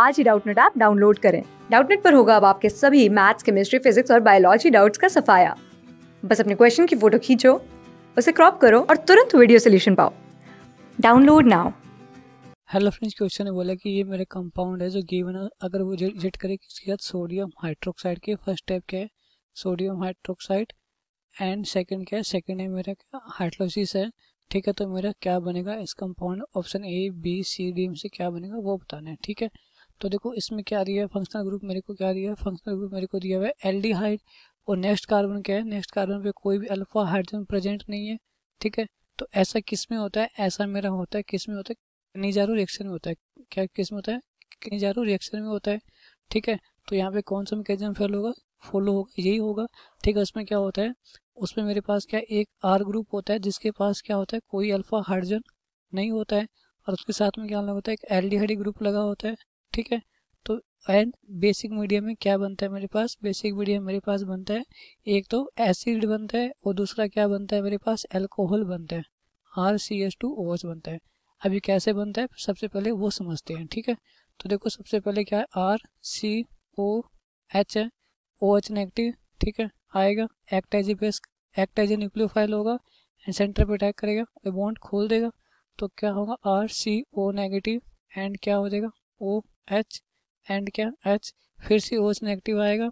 आज ही Doubtnut app download करें डाउटनेट पर होगा अब आपके सभी मैथ्स केमिस्ट्री फिजिक्स और बायोलॉजी डाउट्स का सफाया बस अपने क्वेश्चन की फोटो खींचो उसे क्रॉप करो और तुरंत वीडियो सोल्यूशन पाओ download now hello friends question ने बोला कि ये मेरे कंपाउंड है जो गिवन अगर वो रिजेक्ट करे उसके साथ सोडियम हाइड्रोक्साइड के फर्स्ट स्टेप क्या है सोडियम हाइड्रोक्साइड एंड सेकंड क्या है सेकंड है मेरा हाइड्रोसिस है ठीक है तो मेरा क्या बनेगा इस compound option A B C D में से क्या बनेगा वो बताना है ठीक है तो देखो इसमें क्या दिया है फंक्शनल ग्रुप मेरे को क्या दिया है फंक्शनल ग्रुप मेरे को दिया हुआ है एल्डिहाइड और नेक्स्ट कार्बन क्या है नेक्स्ट कार्बन पे कोई भी अल्फा हाइड्रोजन प्रेजेंट नहीं है ठीक है तो ऐसा किस में होता है ऐसा मेरा होता है किस में होता है निजारू रिएक्शन में होता है क्या किस में होता है निजारू रिएक्शन में होता है ठीक है तो यहाँ पे कौन सा मैकेजम फेल होगा फॉलो होगा यही होगा ठीक है उसमें क्या होता है उसमें मेरे पास क्या एक आर ग्रुप होता है जिसके पास क्या होता है कोई अल्फा हाइड्रोजन नहीं होता है और उसके साथ में क्या लगा होता है एक एल्डिहाइड ग्रुप लगा होता है ठीक है तो एंड बेसिक मीडिया में क्या बनता है मेरे पास बेसिक मीडिया मेरे पास बनता है एक तो एसिड बनता है और दूसरा क्या बनता है मेरे पास एल्कोहल बनता है आर सी एस टू ओस बनता है अभी कैसे बनता है सबसे पहले वो समझते हैं ठीक है तो देखो सबसे पहले क्या है आर सी ओ एच है ओ एच नेगेटिव ठीक है आएगा act as a base act as a nucleophile होगा एंड सेंटर पे अटैक करेगा बॉन्ड खोल देगा तो क्या होगा R C O negative and क्या हो जाएगा ओ एच एंड क्या एच फिर से ओच नेगेटिव आएगा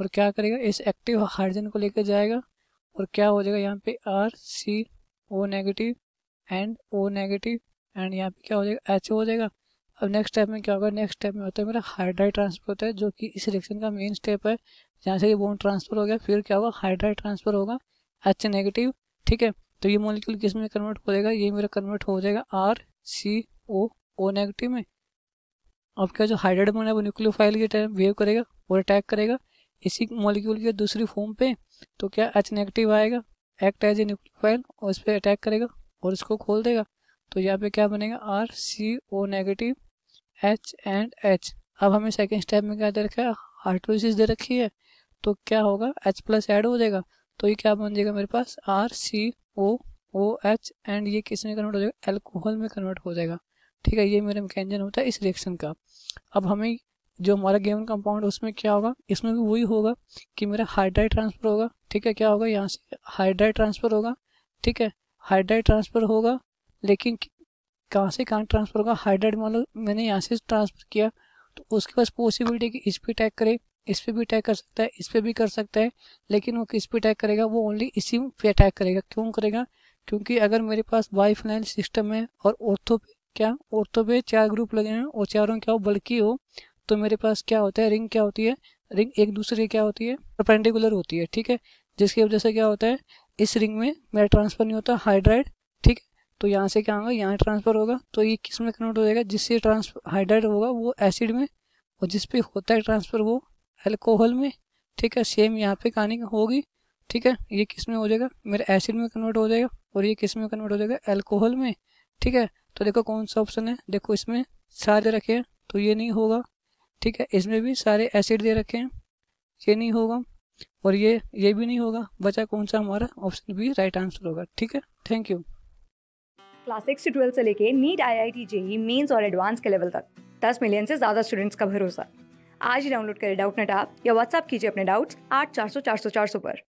और क्या करेगा इस एक्टिव हाइड्रोजन को लेकर जाएगा और क्या हो जाएगा यहाँ पे R C O negative and O negative and यहाँ पे क्या हो जाएगा एच हो जाएगा अब नेक्स्ट स्टेप में क्या होगा नेक्स्ट स्टेप में होता है मेरा हाइड्राइड ट्रांसफर होता है जो कि इस रिएक्शन का मेन स्टेप है जहाँ से ये बोन ट्रांसफर हो गया फिर क्या होगा हाइड्राइड ट्रांसफर होगा एच नेगेटिव ठीक है तो ये मोलिक्यूल किस में कन्वर्ट हो जाएगा ये मेरा कन्वर्ट हो जाएगा are C O O negative में आपका जो हाइड्रेट बना है वो न्यूक्लियोफाइल की टाइम बिहेव करेगा और अटैक करेगा इसी मॉलिक्यूल के दूसरी फॉर्म पे तो क्या एच नेगेटिव आएगा एक्ट एज ए न्यूक्लियोफाइल और इस पर अटैक करेगा और इसको खोल देगा तो यहाँ पे क्या बनेगा R C O negative H and H अब हमें सेकेंड स्टेप में क्या दे रखा है हाइड्रोसिस दे रखी है तो क्या होगा एच प्लस एड हो जाएगा तो ये क्या बन जाएगा मेरे पास R C O O H and ये किस में कन्वर्ट हो जाएगा एल्कोहल में कन्वर्ट हो जाएगा ठीक है ये मेरा मैकेजन होता है इस रिएक्शन का अब हमें जो हमारा गेवन कंपाउंड उसमें क्या होगा इसमें भी वही होगा कि मेरा हाइड्राइड ट्रांसफ़र होगा ठीक है क्या होगा यहाँ से हाइड्राइड ट्रांसफ़र होगा ठीक है हाइड्राइड ट्रांसफ़र होगा लेकिन कहाँ से कहाँ ट्रांसफ़र होगा हाइड्राइड मान लो मैंने यहाँ से ट्रांसफ़र किया तो उसके पास पॉसिबिलिटी कि इस पर टैग करे इस पर भी अटैक कर सकता है इस पर भी कर सकता है लेकिन वो किस पर अटैक करेगा वो ओनली इसी पे अटैक करेगा क्यों करेगा क्योंकि अगर मेरे पास वाई सिस्टम है और ऑर्थो पे क्या और तो भी चार ग्रुप लगे हैं और चारों क्या हो बल्कि हो तो मेरे पास क्या होता है रिंग क्या होती है रिंग एक दूसरे क्या होती है परपेंडिकुलर होती है ठीक है जिसकी वजह से क्या होता है इस रिंग में मेरा ट्रांसफर नहीं होता हाइड्राइड ठीक तो यहाँ से क्या होगा यहाँ ट्रांसफर होगा तो ये किस में कन्वर्ट हो जाएगा जिससे ट्रांसफर हाइड्राइड होगा वो एसिड में और जिस पर होता है ट्रांसफर वो एल्कोहल में ठीक है सेम यहाँ पे कहानी होगी ठीक है ये किस में हो जाएगा मेरे एसिड में कन्वर्ट हो जाएगा और ये किस में कन्वर्ट हो जाएगा एल्कोहल में ठीक है तो देखो कौन सा ऑप्शन है देखो इसमें सार दे रखे हैं तो ये नहीं होगा ठीक है इसमें भी सारे एसिड दे रखे हैं ये नहीं होगा और ये ये भी नहीं होगा बचा कौन सा हमारा ऑप्शन भी राइट आंसर होगा ठीक है थैंक यू क्लास सिक्स से ट्वेल्थ से लेके NEET I I T JEE mains और एडवांस के लेवल तक दस मिलियन से ज़्यादा स्टूडेंट्स का भरोसा आज ही डाउनलोड करें डाउट नेट आप या व्हाट्सअप कीजिए अपने डाउट्स आठ चार सौ चार सौ चार सौ पर